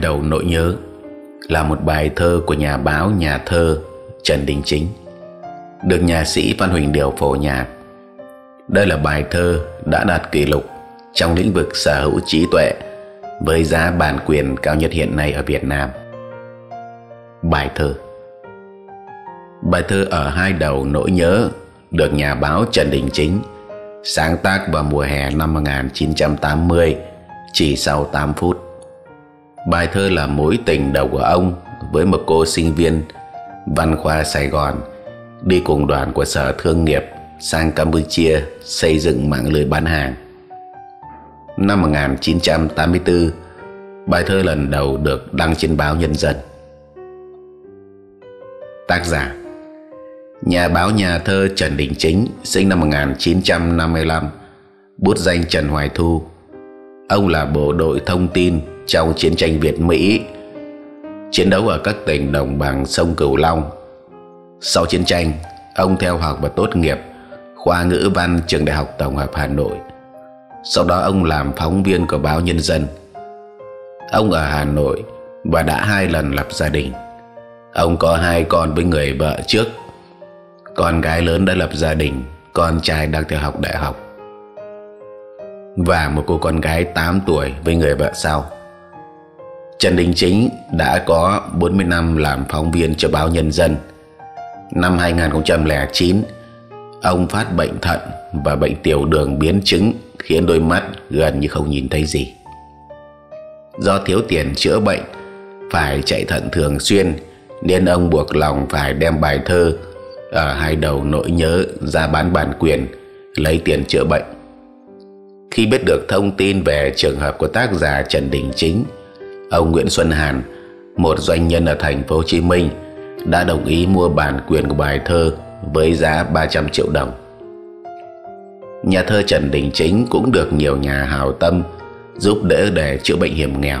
đầu nỗi nhớ là một bài thơ của nhà báo nhà thơ Trần Đình Chính được nhà sĩ Văn Huỳnh Điều phổ nhạc. Đây là bài thơ đã đạt kỷ lục trong lĩnh vực sở hữu trí tuệ với giá bản quyền cao nhất hiện nay ở Việt Nam. Bài thơ Bài thơ ở hai đầu nỗi nhớ được nhà báo Trần Đình Chính sáng tác vào mùa hè năm 1980 chỉ sau 8 phút. Bài thơ là mối tình đầu của ông với một cô sinh viên văn khoa Sài Gòn đi cùng đoàn của Sở Thương nghiệp sang Campuchia xây dựng mạng lưới bán hàng. Năm 1984, bài thơ lần đầu được đăng trên báo Nhân dân. Tác giả Nhà báo nhà thơ Trần Đình Chính sinh năm 1955, bút danh Trần Hoài Thu. Ông là bộ đội thông tin trong chiến tranh Việt Mỹ chiến đấu ở các tỉnh đồng bằng sông Cửu Long. Sau chiến tranh, ông theo học và tốt nghiệp khoa ngữ văn trường Đại học Tổng hợp Hà Nội. Sau đó ông làm phóng viên của báo Nhân dân. Ông ở Hà Nội và đã hai lần lập gia đình. Ông có hai con với người vợ trước. Con gái lớn đã lập gia đình, con trai đang theo học đại học và một cô con gái 8 tuổi với người vợ sau. Trần Đình Chính đã có 40 năm làm phóng viên cho báo Nhân dân. Năm 2009, ông phát bệnh thận và bệnh tiểu đường biến chứng khiến đôi mắt gần như không nhìn thấy gì. Do thiếu tiền chữa bệnh, phải chạy thận thường xuyên nên ông buộc lòng phải đem bài thơ ở hai đầu nỗi nhớ ra bán bản quyền lấy tiền chữa bệnh. Khi biết được thông tin về trường hợp của tác giả Trần Đình Chính ông Nguyễn Xuân Hàn, một doanh nhân ở thành phố Hồ Chí Minh, đã đồng ý mua bản quyền của bài thơ với giá 300 triệu đồng. Nhà thơ Trần Đình Chính cũng được nhiều nhà hào tâm giúp đỡ để chữa bệnh hiểm nghèo.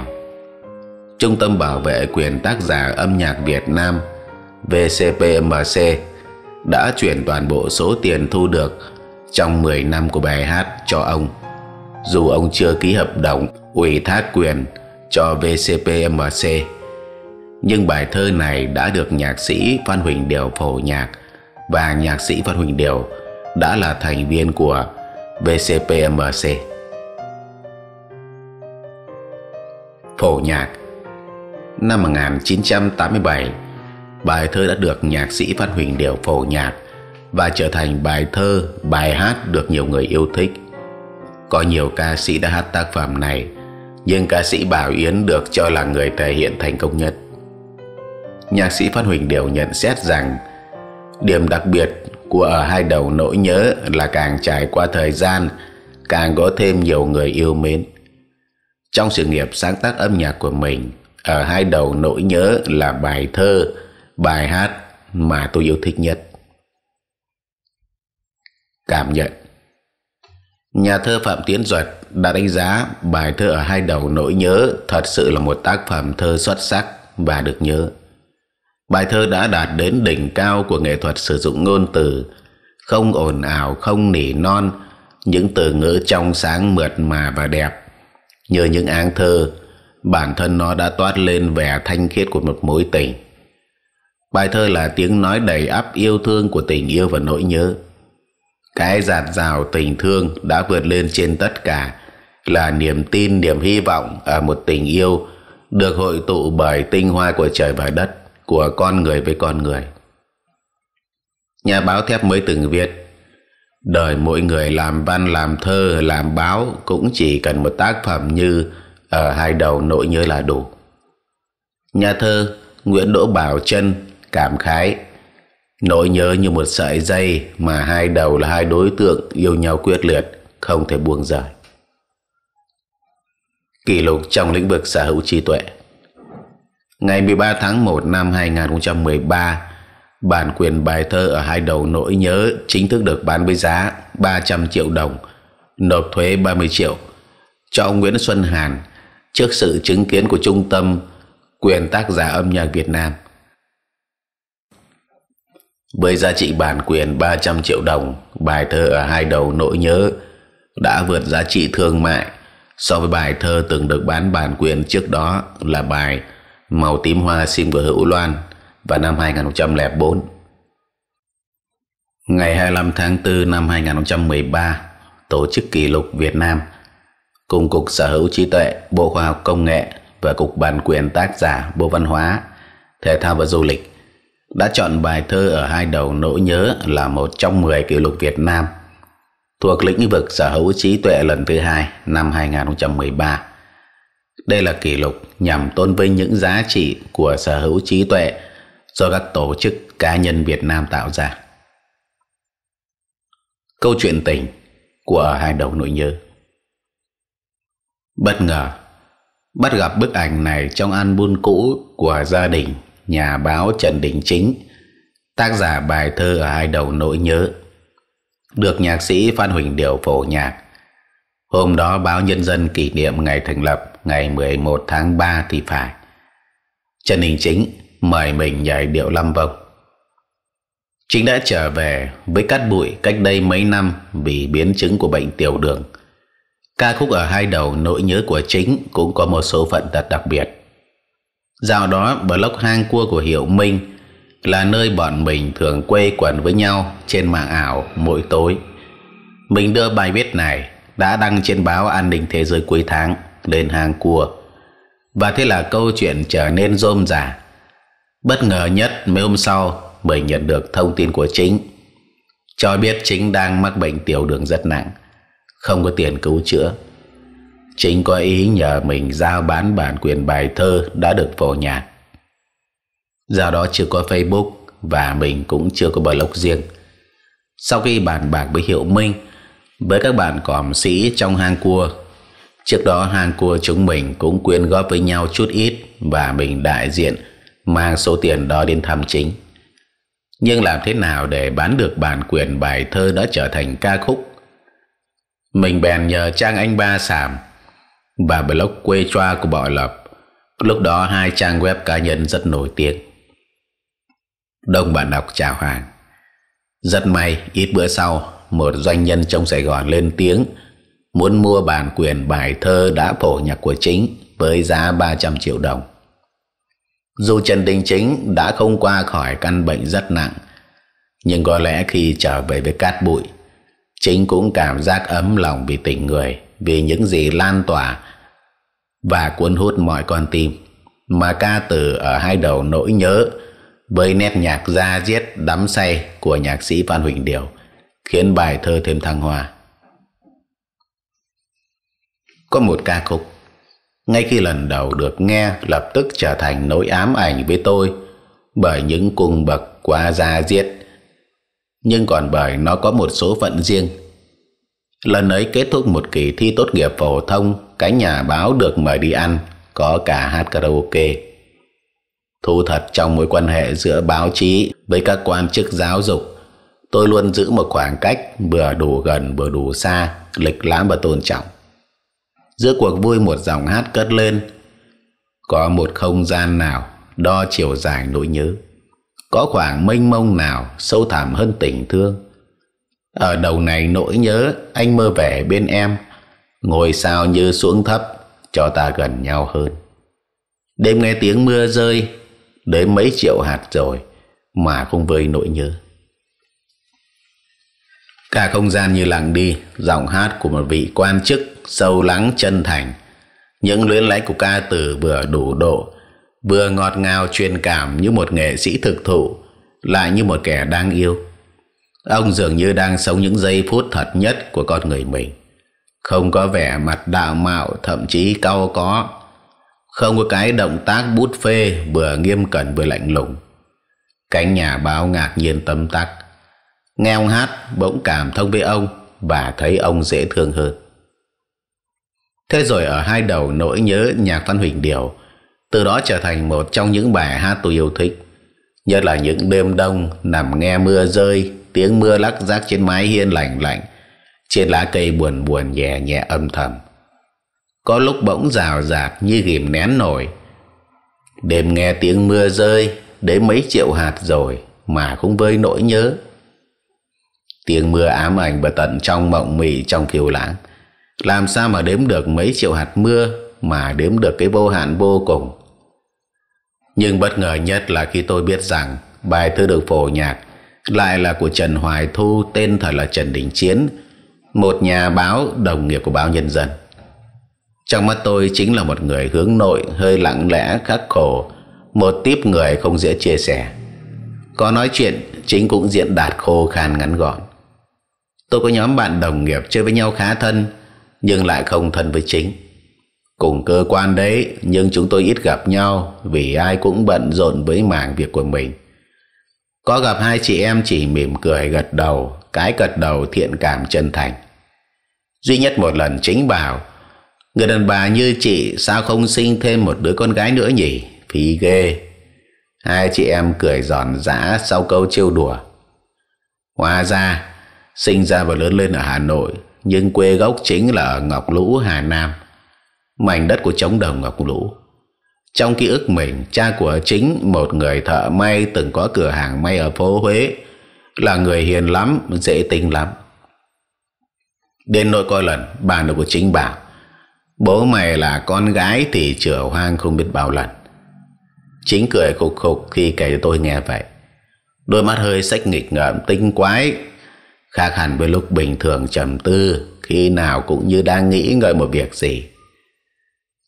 Trung tâm Bảo vệ quyền tác giả âm nhạc Việt Nam VCPMC đã chuyển toàn bộ số tiền thu được trong 10 năm của bài hát cho ông. Dù ông chưa ký hợp đồng ủy thác quyền cho VCPMC. Nhưng bài thơ này đã được nhạc sĩ Phan Huỳnh Điều phổ nhạc và nhạc sĩ Phan Huỳnh Điều đã là thành viên của VCPMC. Phổ nhạc Năm 1987, bài thơ đã được nhạc sĩ Phan Huỳnh Điều phổ nhạc và trở thành bài thơ, bài hát được nhiều người yêu thích. Có nhiều ca sĩ đã hát tác phẩm này nhưng ca sĩ Bảo Yến được cho là người thể hiện thành công nhất. Nhạc sĩ Phan Huỳnh đều nhận xét rằng điểm đặc biệt của ở hai đầu nỗi nhớ là càng trải qua thời gian càng có thêm nhiều người yêu mến. Trong sự nghiệp sáng tác âm nhạc của mình, ở hai đầu nỗi nhớ là bài thơ, bài hát mà tôi yêu thích nhất. Cảm nhận Nhà thơ Phạm Tiến Duật đã đánh giá bài thơ ở hai đầu nỗi nhớ thật sự là một tác phẩm thơ xuất sắc và được nhớ. Bài thơ đã đạt đến đỉnh cao của nghệ thuật sử dụng ngôn từ, không ồn ào, không nỉ non, những từ ngữ trong sáng mượt mà và đẹp. Nhờ những áng thơ, bản thân nó đã toát lên vẻ thanh khiết của một mối tình. Bài thơ là tiếng nói đầy áp yêu thương của tình yêu và nỗi nhớ cái giạt rào tình thương đã vượt lên trên tất cả là niềm tin niềm hy vọng ở một tình yêu được hội tụ bởi tinh hoa của trời và đất của con người với con người nhà báo thép mới từng viết đời mỗi người làm văn làm thơ làm báo cũng chỉ cần một tác phẩm như ở hai đầu nỗi nhớ là đủ nhà thơ nguyễn đỗ bảo trân cảm khái Nỗi nhớ như một sợi dây mà hai đầu là hai đối tượng yêu nhau quyết liệt, không thể buông rời. Kỷ lục trong lĩnh vực sở hữu trí tuệ Ngày 13 tháng 1 năm 2013, bản quyền bài thơ ở hai đầu nỗi nhớ chính thức được bán với giá 300 triệu đồng, nộp thuế 30 triệu cho ông Nguyễn Xuân Hàn trước sự chứng kiến của Trung tâm Quyền tác giả âm nhạc Việt Nam – với giá trị bản quyền 300 triệu đồng bài thơ ở hai đầu nỗi nhớ đã vượt giá trị thương mại so với bài thơ từng được bán bản quyền trước đó là bài màu tím hoa sim của Hữu Loan vào năm 2004 ngày 25 tháng 4 năm 2013 tổ chức kỷ lục Việt Nam cùng cục sở hữu trí tuệ Bộ Khoa học Công nghệ và cục bản quyền tác giả Bộ Văn hóa Thể thao và Du lịch đã chọn bài thơ ở hai đầu nỗi nhớ là một trong 10 kỷ lục Việt Nam thuộc lĩnh vực sở hữu trí tuệ lần thứ hai năm 2013. Đây là kỷ lục nhằm tôn vinh những giá trị của sở hữu trí tuệ do các tổ chức cá nhân Việt Nam tạo ra. Câu chuyện tình của hai đầu nỗi nhớ Bất ngờ, bắt gặp bức ảnh này trong album cũ của gia đình nhà báo Trần Đình Chính, tác giả bài thơ ở hai đầu nỗi nhớ, được nhạc sĩ Phan Huỳnh Điều phổ nhạc. Hôm đó báo Nhân dân kỷ niệm ngày thành lập ngày 11 tháng 3 thì phải. Trần Đình Chính mời mình nhảy điệu lâm vong. Chính đã trở về với cát bụi cách đây mấy năm vì biến chứng của bệnh tiểu đường. Ca khúc ở hai đầu nỗi nhớ của chính cũng có một số phận thật đặc biệt. Dạo đó block hang cua của Hiểu Minh là nơi bọn mình thường quê quần với nhau trên mạng ảo mỗi tối. Mình đưa bài viết này đã đăng trên báo An ninh Thế giới cuối tháng lên hang cua. Và thế là câu chuyện trở nên rôm rả. Bất ngờ nhất mấy hôm sau mình nhận được thông tin của chính cho biết chính đang mắc bệnh tiểu đường rất nặng, không có tiền cứu chữa. Chính có ý nhờ mình giao bán bản quyền bài thơ đã được phổ nhạc. Do đó chưa có Facebook và mình cũng chưa có blog riêng. Sau khi bàn bạc với Hiệu Minh, với các bạn còm sĩ trong hang cua, trước đó hang cua chúng mình cũng quyên góp với nhau chút ít và mình đại diện mang số tiền đó đến thăm chính. Nhưng làm thế nào để bán được bản quyền bài thơ đã trở thành ca khúc? Mình bèn nhờ Trang Anh Ba Sảm và blog quê choa của Bảo Lập. Lúc đó hai trang web cá nhân rất nổi tiếng. Đông bạn đọc chào hàng. Rất may, ít bữa sau, một doanh nhân trong Sài Gòn lên tiếng muốn mua bản quyền bài thơ đã phổ nhạc của chính với giá 300 triệu đồng. Dù Trần Đình Chính đã không qua khỏi căn bệnh rất nặng, nhưng có lẽ khi trở về với cát bụi, Chính cũng cảm giác ấm lòng vì tình người vì những gì lan tỏa và cuốn hút mọi con tim mà ca từ ở hai đầu nỗi nhớ với nét nhạc da diết đắm say của nhạc sĩ Phan Huỳnh Điều khiến bài thơ thêm thăng hoa. Có một ca khúc ngay khi lần đầu được nghe lập tức trở thành nỗi ám ảnh với tôi bởi những cung bậc quá da diết nhưng còn bởi nó có một số phận riêng Lần ấy kết thúc một kỳ thi tốt nghiệp phổ thông, cái nhà báo được mời đi ăn, có cả hát karaoke. Thu thật trong mối quan hệ giữa báo chí với các quan chức giáo dục, tôi luôn giữ một khoảng cách vừa đủ gần vừa đủ xa, lịch lãm và tôn trọng. Giữa cuộc vui một dòng hát cất lên, có một không gian nào đo chiều dài nỗi nhớ, có khoảng mênh mông nào sâu thẳm hơn tình thương ở đầu này nỗi nhớ anh mơ vẻ bên em ngồi sao như xuống thấp Cho ta gần nhau hơn Đêm nghe tiếng mưa rơi Đến mấy triệu hạt rồi Mà không vơi nỗi nhớ Cả không gian như lặng đi Giọng hát của một vị quan chức Sâu lắng chân thành Những luyến lấy của ca từ vừa đủ độ Vừa ngọt ngào truyền cảm Như một nghệ sĩ thực thụ Lại như một kẻ đang yêu Ông dường như đang sống những giây phút thật nhất của con người mình. Không có vẻ mặt đạo mạo thậm chí cau có. Không có cái động tác bút phê vừa nghiêm cẩn vừa lạnh lùng. Cánh nhà báo ngạc nhiên tâm tắc. Nghe ông hát bỗng cảm thông với ông và thấy ông dễ thương hơn. Thế rồi ở hai đầu nỗi nhớ nhạc Văn Huỳnh Điều từ đó trở thành một trong những bài hát tôi yêu thích. Nhất là những đêm đông nằm nghe mưa rơi tiếng mưa lắc rác trên mái hiên lạnh lạnh trên lá cây buồn buồn nhẹ nhẹ âm thầm có lúc bỗng rào rạt như ghìm nén nổi đêm nghe tiếng mưa rơi đấy mấy triệu hạt rồi mà cũng vơi nỗi nhớ tiếng mưa ám ảnh và tận trong mộng mị trong kiều lãng làm sao mà đếm được mấy triệu hạt mưa mà đếm được cái vô hạn vô cùng nhưng bất ngờ nhất là khi tôi biết rằng bài thơ được phổ nhạc lại là của Trần Hoài Thu tên thật là Trần Đình Chiến một nhà báo đồng nghiệp của báo Nhân dân trong mắt tôi chính là một người hướng nội hơi lặng lẽ khắc khổ một tiếp người không dễ chia sẻ có nói chuyện chính cũng diện đạt khô khan ngắn gọn tôi có nhóm bạn đồng nghiệp chơi với nhau khá thân nhưng lại không thân với chính cùng cơ quan đấy nhưng chúng tôi ít gặp nhau vì ai cũng bận rộn với mảng việc của mình có gặp hai chị em chỉ mỉm cười gật đầu Cái gật đầu thiện cảm chân thành Duy nhất một lần chính bảo Người đàn bà như chị Sao không sinh thêm một đứa con gái nữa nhỉ Phí ghê Hai chị em cười giòn giã Sau câu trêu đùa Hóa ra Sinh ra và lớn lên ở Hà Nội Nhưng quê gốc chính là ở Ngọc Lũ Hà Nam Mảnh đất của trống đồng Ngọc Lũ trong ký ức mình, cha của chính một người thợ may từng có cửa hàng may ở phố Huế, là người hiền lắm, dễ tính lắm. Đến nỗi coi lần, bà nội của chính bảo, bố mày là con gái thì chữa hoang không biết bao lần. Chính cười khục khục khi kể tôi nghe vậy. Đôi mắt hơi sách nghịch ngợm tinh quái, khác hẳn với lúc bình thường trầm tư, khi nào cũng như đang nghĩ ngợi một việc gì.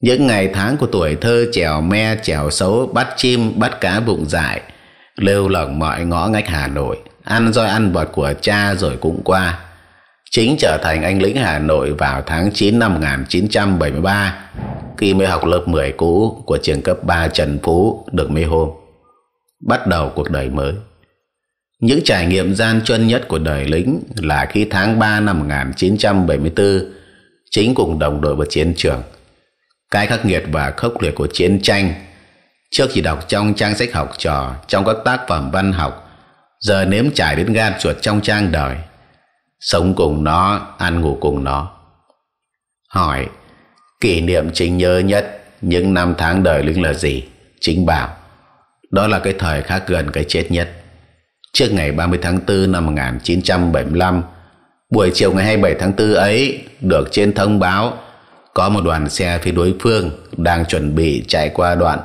Những ngày tháng của tuổi thơ trèo me, trèo xấu, bắt chim, bắt cá bụng dại, lêu lỏng mọi ngõ ngách Hà Nội, ăn roi ăn bọt của cha rồi cũng qua. Chính trở thành anh lính Hà Nội vào tháng 9 năm 1973, khi mới học lớp 10 cũ của trường cấp 3 Trần Phú được mấy hôm. Bắt đầu cuộc đời mới. Những trải nghiệm gian truân nhất của đời lính là khi tháng 3 năm 1974, chính cùng đồng đội vào chiến trường – cái khắc nghiệt và khốc liệt của chiến tranh trước chỉ đọc trong trang sách học trò trong các tác phẩm văn học giờ nếm trải đến gan chuột trong trang đời sống cùng nó ăn ngủ cùng nó hỏi kỷ niệm chính nhớ nhất những năm tháng đời linh là gì chính bảo đó là cái thời khác gần cái chết nhất trước ngày 30 tháng 4 năm 1975 buổi chiều ngày 27 tháng 4 ấy được trên thông báo có một đoàn xe phía đối phương đang chuẩn bị chạy qua đoạn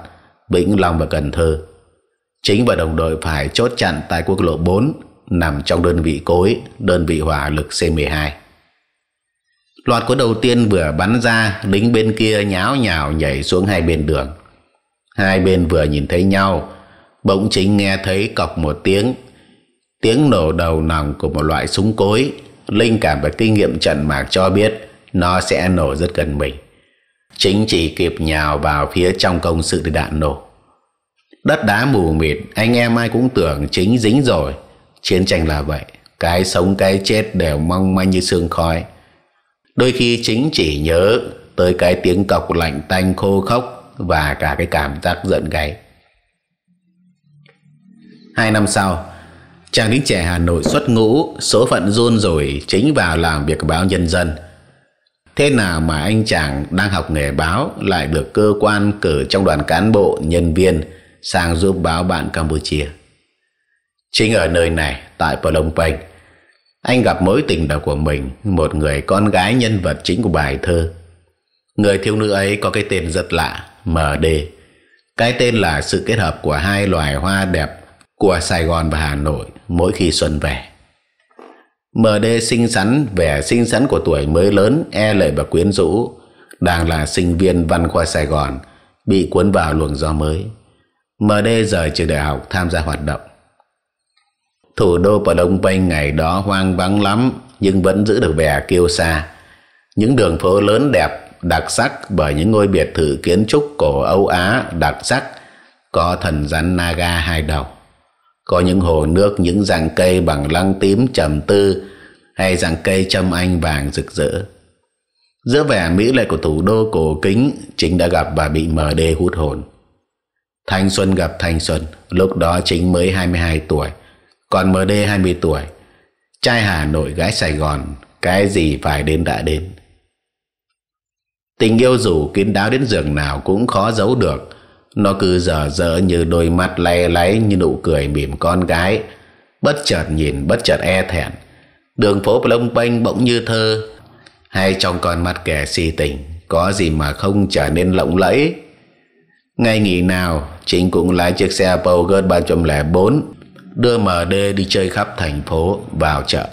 Vĩnh Long và Cần Thơ. Chính và đồng đội phải chốt chặn tại quốc lộ 4 nằm trong đơn vị cối, đơn vị hỏa lực C-12. Loạt của đầu tiên vừa bắn ra, lính bên kia nháo nhào nhảy xuống hai bên đường. Hai bên vừa nhìn thấy nhau, bỗng chính nghe thấy cọc một tiếng, tiếng nổ đầu nòng của một loại súng cối. Linh cảm và kinh nghiệm trận mạc cho biết, nó sẽ nổ rất gần mình chính chỉ kịp nhào vào phía trong công sự để đạn nổ đất đá mù mịt anh em ai cũng tưởng chính dính rồi chiến tranh là vậy cái sống cái chết đều mong manh như sương khói đôi khi chính chỉ nhớ tới cái tiếng cọc lạnh tanh khô khốc và cả cái cảm giác giận gáy hai năm sau chàng lính trẻ hà nội xuất ngũ số phận run rồi chính vào làm việc báo nhân dân Thế nào mà anh chàng đang học nghề báo lại được cơ quan cử trong đoàn cán bộ, nhân viên sang giúp báo bạn Campuchia? Chính ở nơi này, tại Phnom Penh, anh gặp mối tình đầu của mình, một người con gái nhân vật chính của bài thơ. Người thiếu nữ ấy có cái tên rất lạ, MD. Cái tên là sự kết hợp của hai loài hoa đẹp của Sài Gòn và Hà Nội mỗi khi xuân về. MD xinh xắn, vẻ xinh xắn của tuổi mới lớn, e lệ và quyến rũ, đang là sinh viên văn khoa Sài Gòn, bị cuốn vào luồng gió mới. MD rời trường đại học tham gia hoạt động. Thủ đô Phnom Penh ngày đó hoang vắng lắm, nhưng vẫn giữ được vẻ kiêu xa. Những đường phố lớn đẹp, đặc sắc bởi những ngôi biệt thự kiến trúc cổ Âu Á đặc sắc, có thần rắn Naga hai đầu có những hồ nước những rặng cây bằng lăng tím trầm tư hay rặng cây châm anh vàng rực rỡ giữa vẻ mỹ lệ của thủ đô cổ kính chính đã gặp và bị mờ đê hút hồn thanh xuân gặp thanh xuân lúc đó chính mới 22 tuổi còn mờ đê 20 tuổi trai hà nội gái sài gòn cái gì phải đến đã đến tình yêu dù kín đáo đến giường nào cũng khó giấu được nó cứ dở dở như đôi mắt lay láy như nụ cười mỉm con gái Bất chợt nhìn bất chợt e thẹn Đường phố Phnom Penh bỗng như thơ Hay trong con mắt kẻ si tình Có gì mà không trở nên lộng lẫy Ngày nghỉ nào Chính cũng lái chiếc xe Peugeot 304 Đưa MD đi chơi khắp thành phố Vào chợ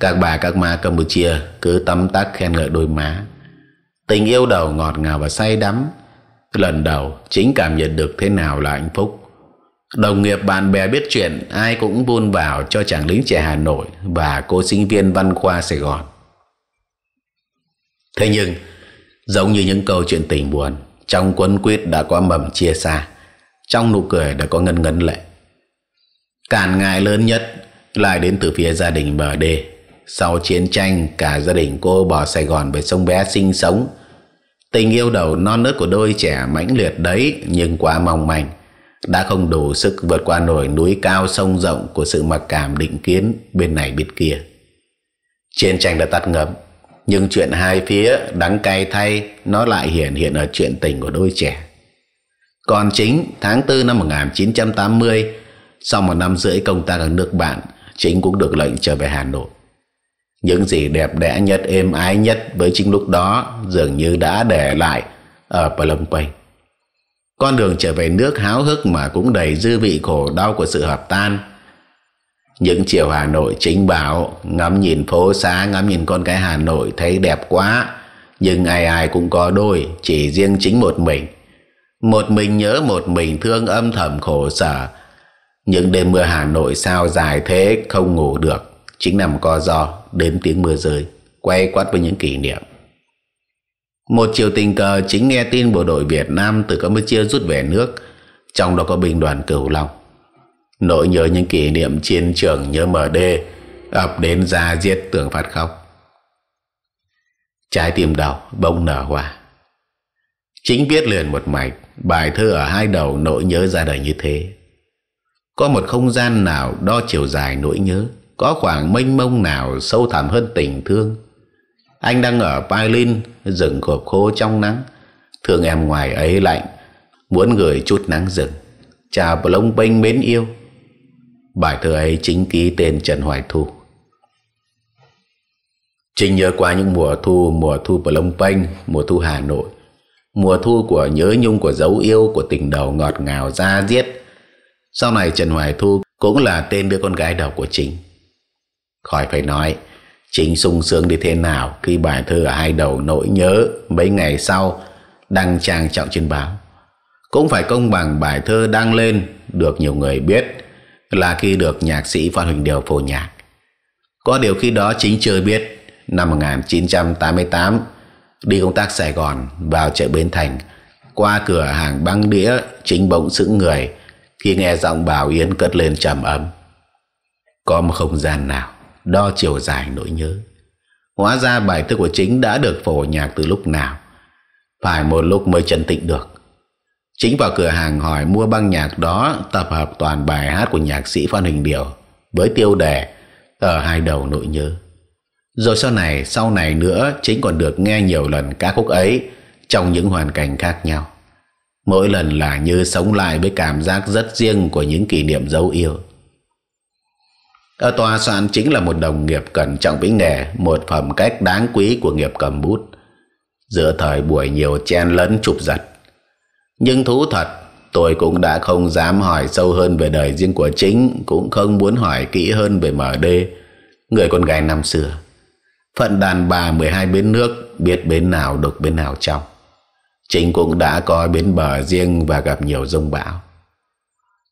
Các bà các ma Campuchia Cứ tắm tắc khen ngợi đôi má Tình yêu đầu ngọt ngào và say đắm Lần đầu chính cảm nhận được thế nào là hạnh phúc Đồng nghiệp bạn bè biết chuyện Ai cũng buôn vào cho chàng lính trẻ Hà Nội Và cô sinh viên văn khoa Sài Gòn Thế nhưng Giống như những câu chuyện tình buồn Trong quấn quýt đã có mầm chia xa Trong nụ cười đã có ngân ngân lệ Cản ngại lớn nhất Lại đến từ phía gia đình MD Sau chiến tranh Cả gia đình cô bỏ Sài Gòn về sông bé sinh sống Tình yêu đầu non nớt của đôi trẻ mãnh liệt đấy nhưng quá mong manh, đã không đủ sức vượt qua nổi núi cao sông rộng của sự mặc cảm định kiến bên này bên kia. Chiến tranh đã tắt ngấm, nhưng chuyện hai phía đắng cay thay nó lại hiện hiện ở chuyện tình của đôi trẻ. Còn chính tháng 4 năm 1980, sau một năm rưỡi công tác ở nước bạn, chính cũng được lệnh trở về Hà Nội. Những gì đẹp đẽ nhất, êm ái nhất với chính lúc đó dường như đã để lại ở Phnom Penh. Con đường trở về nước háo hức mà cũng đầy dư vị khổ đau của sự hợp tan. Những chiều Hà Nội chính bảo ngắm nhìn phố xá, ngắm nhìn con cái Hà Nội thấy đẹp quá. Nhưng ai ai cũng có đôi, chỉ riêng chính một mình. Một mình nhớ một mình thương âm thầm khổ sở. Những đêm mưa Hà Nội sao dài thế không ngủ được chính nằm co do đếm tiếng mưa rơi quay quát với những kỷ niệm một chiều tình cờ chính nghe tin bộ đội Việt Nam từ Campuchia rút về nước trong đó có binh đoàn Cửu Long nỗi nhớ những kỷ niệm chiến trường nhớ MD ập đến ra giết tường phát khóc trái tim đầu bông nở hoa chính viết liền một mạch bài thơ ở hai đầu nỗi nhớ ra đời như thế có một không gian nào đo chiều dài nỗi nhớ có khoảng mênh mông nào sâu thẳm hơn tình thương anh đang ở Berlin rừng khộp khô trong nắng thường em ngoài ấy lạnh muốn gửi chút nắng rừng chà lông bênh mến yêu bài thơ ấy chính ký tên Trần Hoài Thu Trinh nhớ qua những mùa thu, mùa thu Phnom Penh, mùa thu Hà Nội, mùa thu của nhớ nhung của dấu yêu của tình đầu ngọt ngào ra diết. Sau này Trần Hoài Thu cũng là tên đứa con gái đầu của Trinh. Khỏi phải nói Chính sung sướng đi thế nào Khi bài thơ ở hai đầu nỗi nhớ Mấy ngày sau Đăng trang trọng trên báo Cũng phải công bằng bài thơ đăng lên Được nhiều người biết Là khi được nhạc sĩ Phan Huỳnh Điều phổ nhạc Có điều khi đó chính chưa biết Năm 1988 Đi công tác Sài Gòn Vào chợ Bến Thành Qua cửa hàng băng đĩa Chính bỗng sững người Khi nghe giọng Bảo Yến cất lên trầm ấm Có một không gian nào đo chiều dài nỗi nhớ hóa ra bài thơ của chính đã được phổ nhạc từ lúc nào phải một lúc mới trấn tịnh được chính vào cửa hàng hỏi mua băng nhạc đó tập hợp toàn bài hát của nhạc sĩ phan huỳnh điều với tiêu đề ở hai đầu nỗi nhớ rồi sau này sau này nữa chính còn được nghe nhiều lần ca khúc ấy trong những hoàn cảnh khác nhau mỗi lần là như sống lại với cảm giác rất riêng của những kỷ niệm dấu yêu ở tòa soạn chính là một đồng nghiệp cẩn trọng với nghề một phẩm cách đáng quý của nghiệp cầm bút giữa thời buổi nhiều chen lấn chụp giật nhưng thú thật tôi cũng đã không dám hỏi sâu hơn về đời riêng của chính cũng không muốn hỏi kỹ hơn về md người con gái năm xưa phận đàn bà mười hai bến nước biết bến nào đục bến nào trong chính cũng đã có bến bờ riêng và gặp nhiều rông bão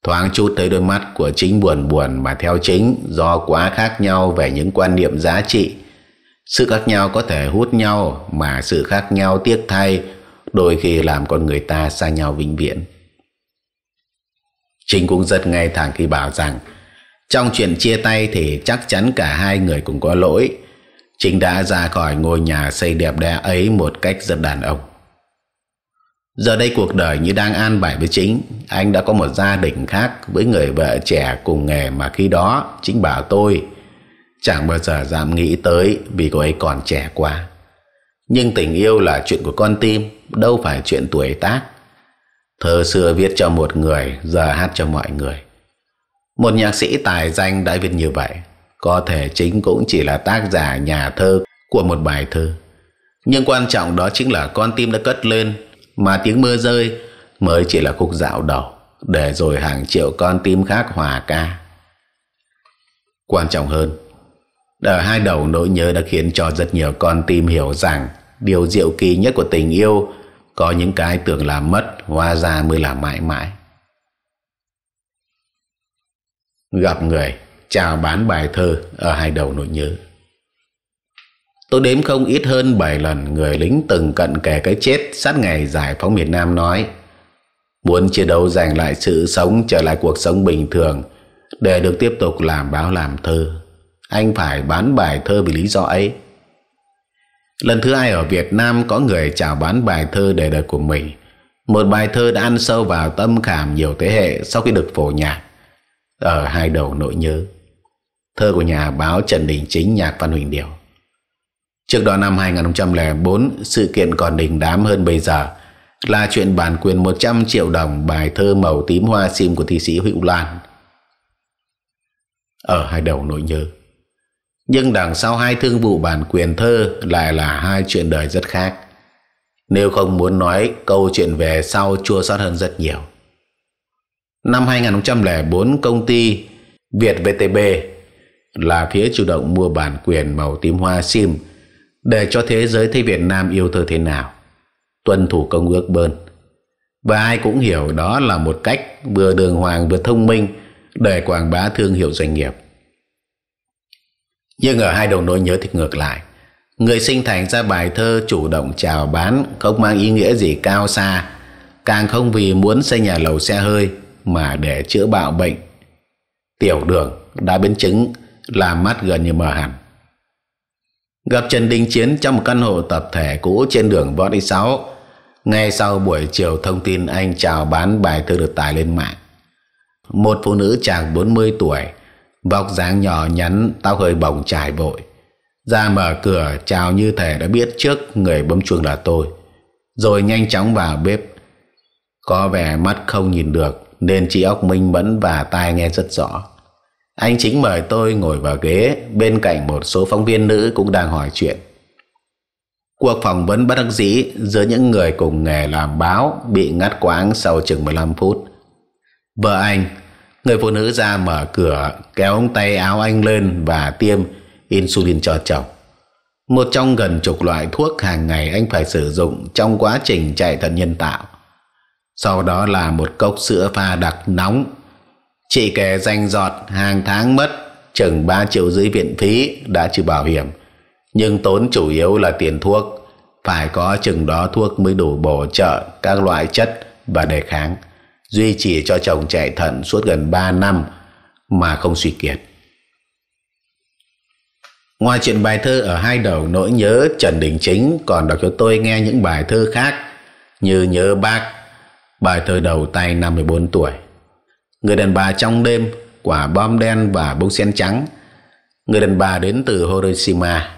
thoáng chút tới đôi mắt của chính buồn buồn mà theo chính do quá khác nhau về những quan niệm giá trị sự khác nhau có thể hút nhau mà sự khác nhau tiếc thay đôi khi làm con người ta xa nhau vĩnh viễn chính cũng rất ngay thẳng khi bảo rằng trong chuyện chia tay thì chắc chắn cả hai người cũng có lỗi chính đã ra khỏi ngôi nhà xây đẹp đẽ ấy một cách rất đàn ông Giờ đây cuộc đời như đang an bài với chính Anh đã có một gia đình khác Với người vợ trẻ cùng nghề mà khi đó Chính bảo tôi Chẳng bao giờ dám nghĩ tới Vì cô ấy còn trẻ quá Nhưng tình yêu là chuyện của con tim Đâu phải chuyện tuổi tác Thơ xưa viết cho một người Giờ hát cho mọi người Một nhạc sĩ tài danh đã viết như vậy Có thể chính cũng chỉ là tác giả nhà thơ Của một bài thơ Nhưng quan trọng đó chính là con tim đã cất lên mà tiếng mưa rơi mới chỉ là khúc dạo đầu để rồi hàng triệu con tim khác hòa ca quan trọng hơn ở hai đầu nỗi nhớ đã khiến cho rất nhiều con tim hiểu rằng điều diệu kỳ nhất của tình yêu có những cái tưởng là mất hóa ra mới là mãi mãi gặp người chào bán bài thơ ở hai đầu nỗi nhớ Tôi đếm không ít hơn 7 lần người lính từng cận kề cái chết sát ngày giải phóng miền Nam nói Muốn chiến đấu giành lại sự sống trở lại cuộc sống bình thường để được tiếp tục làm báo làm thơ. Anh phải bán bài thơ vì lý do ấy. Lần thứ hai ở Việt Nam có người chào bán bài thơ đời đời của mình. Một bài thơ đã ăn sâu vào tâm khảm nhiều thế hệ sau khi được phổ nhạc ở hai đầu nỗi nhớ. Thơ của nhà báo Trần Đình Chính nhạc Văn Huỳnh Điều. Trước đó năm 2004, sự kiện còn đình đám hơn bây giờ là chuyện bản quyền 100 triệu đồng bài thơ màu tím hoa sim của thi sĩ Hữu Lan. Ở hai đầu nỗi nhớ. Nhưng đằng sau hai thương vụ bản quyền thơ lại là hai chuyện đời rất khác. Nếu không muốn nói, câu chuyện về sau chua xót hơn rất nhiều. Năm 2004, công ty Việt VTB là phía chủ động mua bản quyền màu tím hoa sim để cho thế giới thấy Việt Nam yêu thơ thế nào, tuân thủ công ước bơn. Và ai cũng hiểu đó là một cách vừa đường hoàng vừa thông minh để quảng bá thương hiệu doanh nghiệp. Nhưng ở hai đầu nỗi nhớ thì ngược lại, người sinh thành ra bài thơ chủ động chào bán không mang ý nghĩa gì cao xa, càng không vì muốn xây nhà lầu xe hơi mà để chữa bạo bệnh. Tiểu đường đã biến chứng làm mắt gần như mờ hẳn gặp Trần Đình Chiến trong một căn hộ tập thể cũ trên đường Võ Đi Sáu. Ngay sau buổi chiều thông tin anh chào bán bài thư được tải lên mạng. Một phụ nữ chàng 40 tuổi, vóc dáng nhỏ nhắn, tao hơi bồng trải bội. Ra mở cửa chào như thể đã biết trước người bấm chuông là tôi. Rồi nhanh chóng vào bếp. Có vẻ mắt không nhìn được nên trí óc minh mẫn và tai nghe rất rõ. Anh chính mời tôi ngồi vào ghế Bên cạnh một số phóng viên nữ cũng đang hỏi chuyện Cuộc phỏng vấn bất đắc dĩ giữa những người cùng nghề làm báo bị ngắt quãng sau chừng 15 phút. Vợ anh, người phụ nữ ra mở cửa, kéo ống tay áo anh lên và tiêm insulin cho chồng. Một trong gần chục loại thuốc hàng ngày anh phải sử dụng trong quá trình chạy thận nhân tạo. Sau đó là một cốc sữa pha đặc nóng Chị kể danh giọt hàng tháng mất chừng 3 triệu dưới viện phí đã trừ bảo hiểm nhưng tốn chủ yếu là tiền thuốc phải có chừng đó thuốc mới đủ bổ trợ các loại chất và đề kháng duy trì cho chồng chạy thận suốt gần 3 năm mà không suy kiệt ngoài chuyện bài thơ ở hai đầu nỗi nhớ Trần Đình Chính còn đọc cho tôi nghe những bài thơ khác như Nhớ Bác bài thơ đầu tay 54 tuổi người đàn bà trong đêm quả bom đen và bông sen trắng người đàn bà đến từ Hiroshima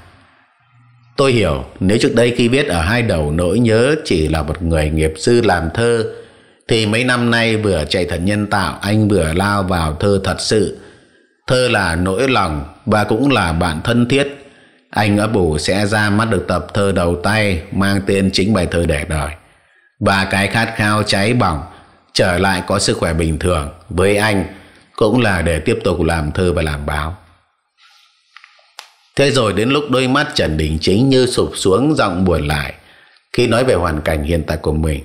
tôi hiểu nếu trước đây khi viết ở hai đầu nỗi nhớ chỉ là một người nghiệp sư làm thơ thì mấy năm nay vừa chạy thần nhân tạo anh vừa lao vào thơ thật sự thơ là nỗi lòng và cũng là bạn thân thiết anh ấp ủ sẽ ra mắt được tập thơ đầu tay mang tên chính bài thơ để đời và cái khát khao cháy bỏng trở lại có sức khỏe bình thường với anh cũng là để tiếp tục làm thơ và làm báo. Thế rồi đến lúc đôi mắt Trần Đình Chính như sụp xuống giọng buồn lại khi nói về hoàn cảnh hiện tại của mình.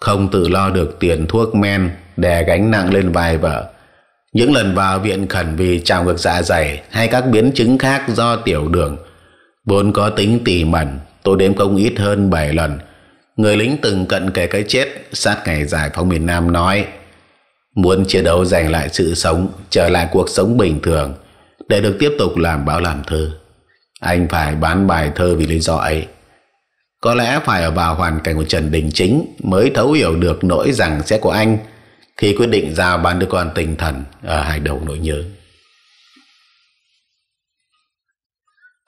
Không tự lo được tiền thuốc men đè gánh nặng lên vai vợ. Những lần vào viện khẩn vì trào ngược dạ dày hay các biến chứng khác do tiểu đường, vốn có tính tỉ mẩn, tôi đếm không ít hơn bảy lần – người lính từng cận kề cái chết sát ngày giải phóng miền Nam nói muốn chiến đấu giành lại sự sống trở lại cuộc sống bình thường để được tiếp tục làm báo làm thơ anh phải bán bài thơ vì lý do ấy có lẽ phải ở vào hoàn cảnh của Trần Đình Chính mới thấu hiểu được nỗi rằng sẽ của anh khi quyết định giao ban đứa con tinh thần ở hai đầu nỗi nhớ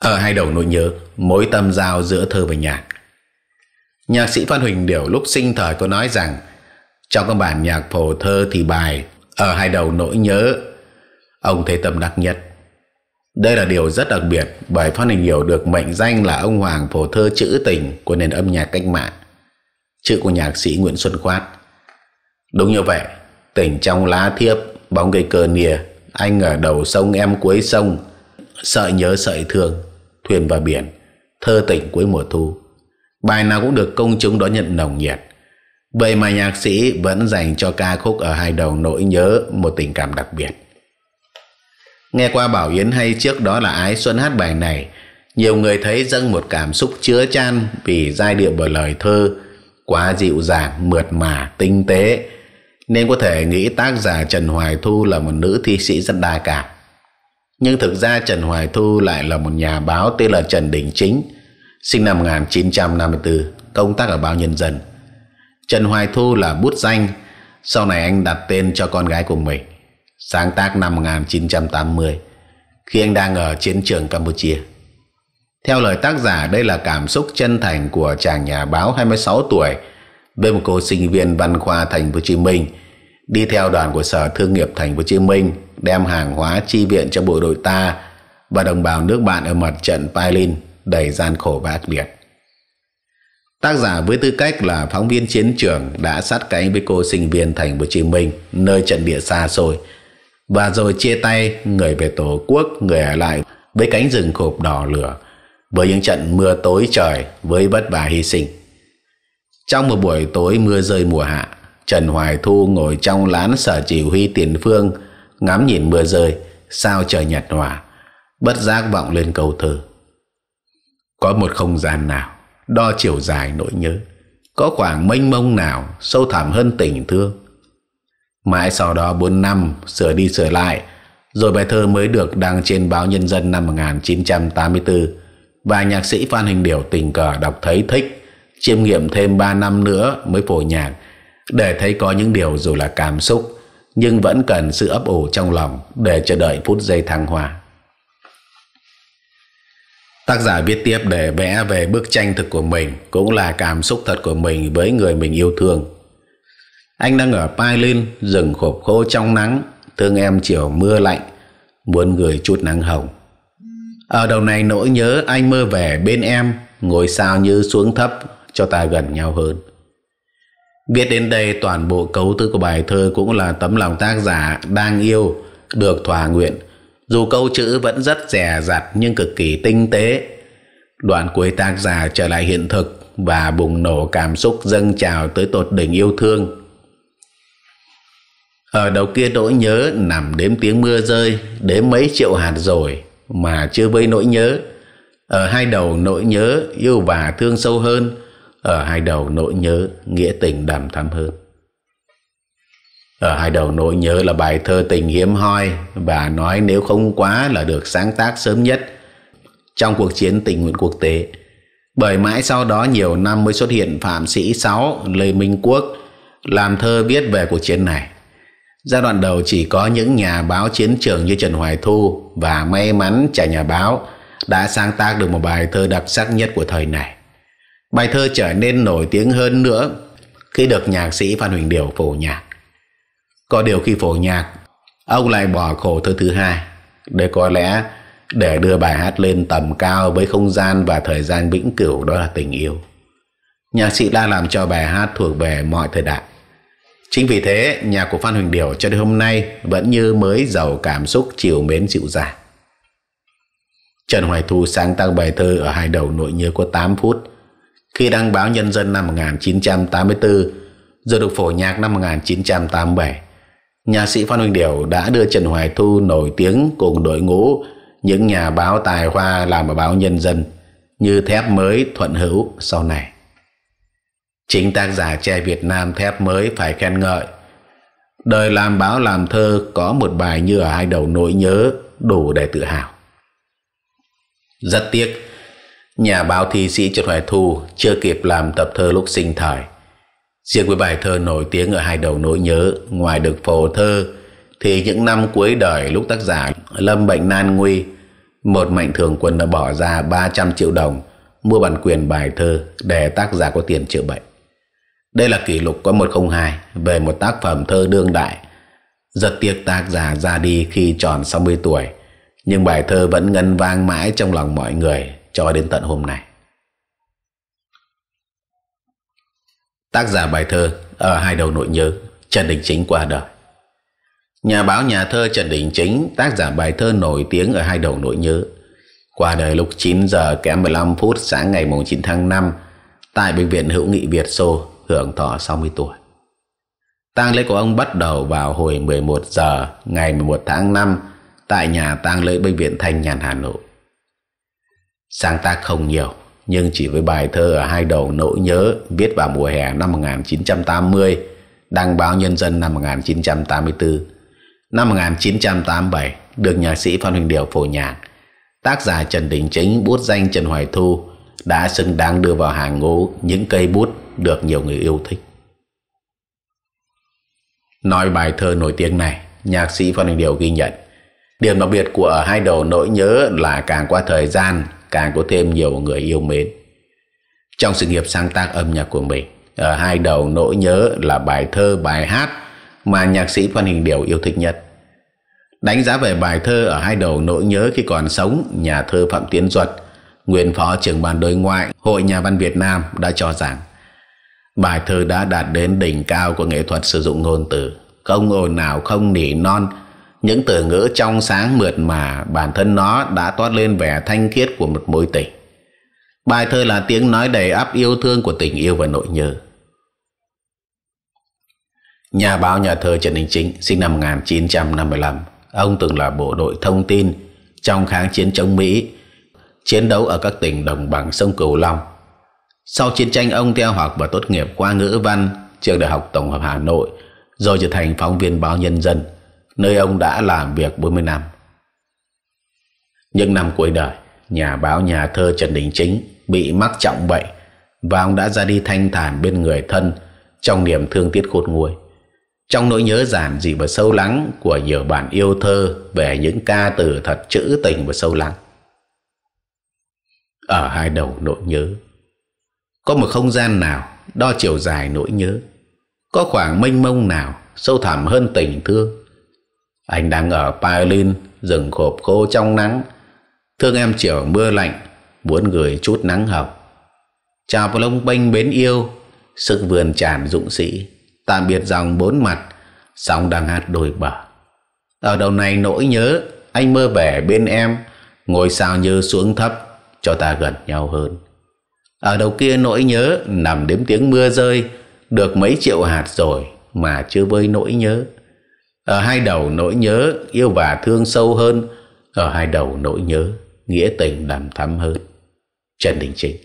ở hai đầu nỗi nhớ mối tâm giao giữa thơ và nhạc Nhạc sĩ Phan Huỳnh Điểu lúc sinh thời có nói rằng trong các bản nhạc phổ thơ thì bài Ở hai đầu nỗi nhớ Ông thấy Tâm đắc nhất Đây là điều rất đặc biệt bởi Phan Huỳnh Điểu được mệnh danh là ông Hoàng phổ thơ trữ tình của nền âm nhạc cách mạng chữ của nhạc sĩ Nguyễn Xuân Khoát Đúng như vậy Tỉnh trong lá thiếp Bóng cây cờ nìa Anh ở đầu sông em cuối sông Sợi nhớ sợi thương Thuyền và biển Thơ tỉnh cuối mùa thu bài nào cũng được công chúng đón nhận nồng nhiệt. Vậy mà nhạc sĩ vẫn dành cho ca khúc ở hai đầu nỗi nhớ một tình cảm đặc biệt. Nghe qua Bảo Yến hay trước đó là Ái Xuân hát bài này, nhiều người thấy dâng một cảm xúc chứa chan vì giai điệu bởi lời thơ quá dịu dàng, mượt mà, tinh tế, nên có thể nghĩ tác giả Trần Hoài Thu là một nữ thi sĩ rất đa cảm. Nhưng thực ra Trần Hoài Thu lại là một nhà báo tên là Trần Đình Chính – sinh năm 1954, công tác ở báo Nhân dân. Trần Hoài Thu là bút danh, sau này anh đặt tên cho con gái của mình. Sáng tác năm 1980, khi anh đang ở chiến trường Campuchia. Theo lời tác giả, đây là cảm xúc chân thành của chàng nhà báo 26 tuổi với một cô sinh viên văn khoa Thành phố Hồ Chí Minh đi theo đoàn của Sở Thương nghiệp Thành phố Hồ Chí Minh đem hàng hóa chi viện cho bộ đội ta và đồng bào nước bạn ở mặt trận Pailin đầy gian khổ và ác liệt tác giả với tư cách là phóng viên chiến trường đã sát cánh với cô sinh viên thành hồ chí minh nơi trận địa xa xôi và rồi chia tay người về tổ quốc người ở lại với cánh rừng khộp đỏ lửa với những trận mưa tối trời với vất vả hy sinh trong một buổi tối mưa rơi mùa hạ trần hoài thu ngồi trong lán sở chỉ huy tiền phương ngắm nhìn mưa rơi sao trời nhạt nhòa bất giác vọng lên cầu thơ có một không gian nào Đo chiều dài nỗi nhớ Có khoảng mênh mông nào Sâu thẳm hơn tình thương Mãi sau đó bốn năm Sửa đi sửa lại Rồi bài thơ mới được đăng trên báo Nhân dân năm 1984 Và nhạc sĩ Phan Hình Điểu tình cờ đọc thấy thích Chiêm nghiệm thêm ba năm nữa mới phổ nhạc Để thấy có những điều dù là cảm xúc Nhưng vẫn cần sự ấp ủ trong lòng Để chờ đợi phút giây thăng hoa Tác giả viết tiếp để vẽ về bức tranh thực của mình cũng là cảm xúc thật của mình với người mình yêu thương. Anh đang ở Pailin, rừng khộp khô trong nắng, thương em chiều mưa lạnh, muốn gửi chút nắng hồng. Ở đầu này nỗi nhớ anh mơ về bên em, ngồi sao như xuống thấp cho ta gần nhau hơn. Viết đến đây toàn bộ cấu tứ của bài thơ cũng là tấm lòng tác giả đang yêu, được thỏa nguyện, dù câu chữ vẫn rất rẻ rặt nhưng cực kỳ tinh tế. Đoạn cuối tác giả trở lại hiện thực và bùng nổ cảm xúc dâng trào tới tột đỉnh yêu thương. Ở đầu kia nỗi nhớ nằm đếm tiếng mưa rơi, đếm mấy triệu hạt rồi mà chưa vơi nỗi nhớ. Ở hai đầu nỗi nhớ yêu và thương sâu hơn, ở hai đầu nỗi nhớ nghĩa tình đầm thắm hơn. Ở ờ, hai đầu nỗi nhớ là bài thơ tình hiếm hoi và nói nếu không quá là được sáng tác sớm nhất trong cuộc chiến tình nguyện quốc tế. Bởi mãi sau đó nhiều năm mới xuất hiện Phạm Sĩ Sáu, Lê Minh Quốc làm thơ viết về cuộc chiến này. Giai đoạn đầu chỉ có những nhà báo chiến trường như Trần Hoài Thu và may mắn trẻ nhà báo đã sáng tác được một bài thơ đặc sắc nhất của thời này. Bài thơ trở nên nổi tiếng hơn nữa khi được nhạc sĩ Phan Huỳnh Điều phổ nhạc. Có điều khi phổ nhạc Ông lại bỏ khổ thơ thứ hai Để có lẽ để đưa bài hát lên tầm cao với không gian và thời gian vĩnh cửu đó là tình yêu. Nhạc sĩ đã làm cho bài hát thuộc về mọi thời đại. Chính vì thế, nhạc của Phan Huỳnh Điểu cho đến hôm nay vẫn như mới giàu cảm xúc chiều mến dịu dàng. Trần Hoài Thu sáng tác bài thơ ở hai đầu nội như có 8 phút. Khi đăng báo Nhân dân năm 1984, rồi được phổ nhạc năm 1987, Nhà sĩ Phan Huỳnh Điểu đã đưa Trần Hoài Thu nổi tiếng cùng đội ngũ những nhà báo tài hoa làm ở báo nhân dân như thép mới thuận hữu sau này. Chính tác giả che Việt Nam thép mới phải khen ngợi. Đời làm báo làm thơ có một bài như ở hai đầu nỗi nhớ đủ để tự hào. Rất tiếc, nhà báo thi sĩ Trần Hoài Thu chưa kịp làm tập thơ lúc sinh thời – Riêng với bài thơ nổi tiếng ở hai đầu nỗi nhớ, ngoài được phổ thơ, thì những năm cuối đời lúc tác giả lâm bệnh nan nguy, một mạnh thường quân đã bỏ ra 300 triệu đồng mua bản quyền bài thơ để tác giả có tiền chữa bệnh. Đây là kỷ lục có 102 về một tác phẩm thơ đương đại. giật tiếc tác giả ra đi khi tròn 60 tuổi, nhưng bài thơ vẫn ngân vang mãi trong lòng mọi người cho đến tận hôm nay. tác giả bài thơ ở hai đầu nội nhớ Trần Đình Chính qua đời. Nhà báo nhà thơ Trần Đình Chính, tác giả bài thơ nổi tiếng ở hai đầu nội nhớ, qua đời lúc 9 giờ kém 15 phút sáng ngày 9 tháng 5 tại Bệnh viện Hữu nghị Việt Xô, hưởng thọ 60 tuổi. tang lễ của ông bắt đầu vào hồi 11 giờ ngày 11 tháng 5 tại nhà tang lễ Bệnh viện Thanh Nhàn Hà Nội. Sáng tác không nhiều, nhưng chỉ với bài thơ ở hai đầu nỗi nhớ viết vào mùa hè năm 1980 đăng báo Nhân dân năm 1984. Năm 1987 được nhà sĩ Phan Huỳnh Điều phổ nhạc, tác giả Trần Đình Chính bút danh Trần Hoài Thu đã xứng đáng đưa vào hàng ngũ những cây bút được nhiều người yêu thích. Nói bài thơ nổi tiếng này, nhạc sĩ Phan Đình Điều ghi nhận Điểm đặc biệt của ở hai đầu nỗi nhớ là càng qua thời gian càng có thêm nhiều người yêu mến. Trong sự nghiệp sáng tác âm nhạc của mình, ở hai đầu nỗi nhớ là bài thơ, bài hát mà nhạc sĩ Phan Hình Điều yêu thích nhất. Đánh giá về bài thơ ở hai đầu nỗi nhớ khi còn sống, nhà thơ Phạm Tiến Duật, nguyên phó trưởng ban đối ngoại Hội Nhà văn Việt Nam đã cho rằng bài thơ đã đạt đến đỉnh cao của nghệ thuật sử dụng ngôn từ, không ồn nào, không nỉ non, những từ ngữ trong sáng mượt mà bản thân nó đã toát lên vẻ thanh khiết của một mối tình bài thơ là tiếng nói đầy áp yêu thương của tình yêu và nỗi nhớ nhà báo nhà thơ trần đình chính sinh năm 1955 ông từng là bộ đội thông tin trong kháng chiến chống mỹ chiến đấu ở các tỉnh đồng bằng sông cửu long sau chiến tranh ông theo học và tốt nghiệp qua ngữ văn trường đại học tổng hợp hà nội rồi trở thành phóng viên báo nhân dân nơi ông đã làm việc 40 năm. Những năm cuối đời, nhà báo nhà thơ Trần Đình Chính bị mắc trọng bệnh và ông đã ra đi thanh thản bên người thân trong niềm thương tiếc khôn nguôi. Trong nỗi nhớ giản dị và sâu lắng của nhiều bản yêu thơ về những ca từ thật trữ tình và sâu lắng. Ở hai đầu nỗi nhớ, có một không gian nào đo chiều dài nỗi nhớ, có khoảng mênh mông nào sâu thẳm hơn tình thương anh đang ở Berlin, rừng khộp khô trong nắng. Thương em chiều mưa lạnh, muốn gửi chút nắng học. Chào lông bênh bến yêu, sức vườn tràn dũng sĩ, tạm biệt dòng bốn mặt, sóng đang hát đôi bờ. Ở đầu này nỗi nhớ, anh mơ vẻ bên em, ngồi sao như xuống thấp, cho ta gần nhau hơn. Ở đầu kia nỗi nhớ, nằm đếm tiếng mưa rơi, được mấy triệu hạt rồi mà chưa vơi nỗi nhớ ở hai đầu nỗi nhớ yêu và thương sâu hơn ở hai đầu nỗi nhớ nghĩa tình làm thắm hơn trần đình chính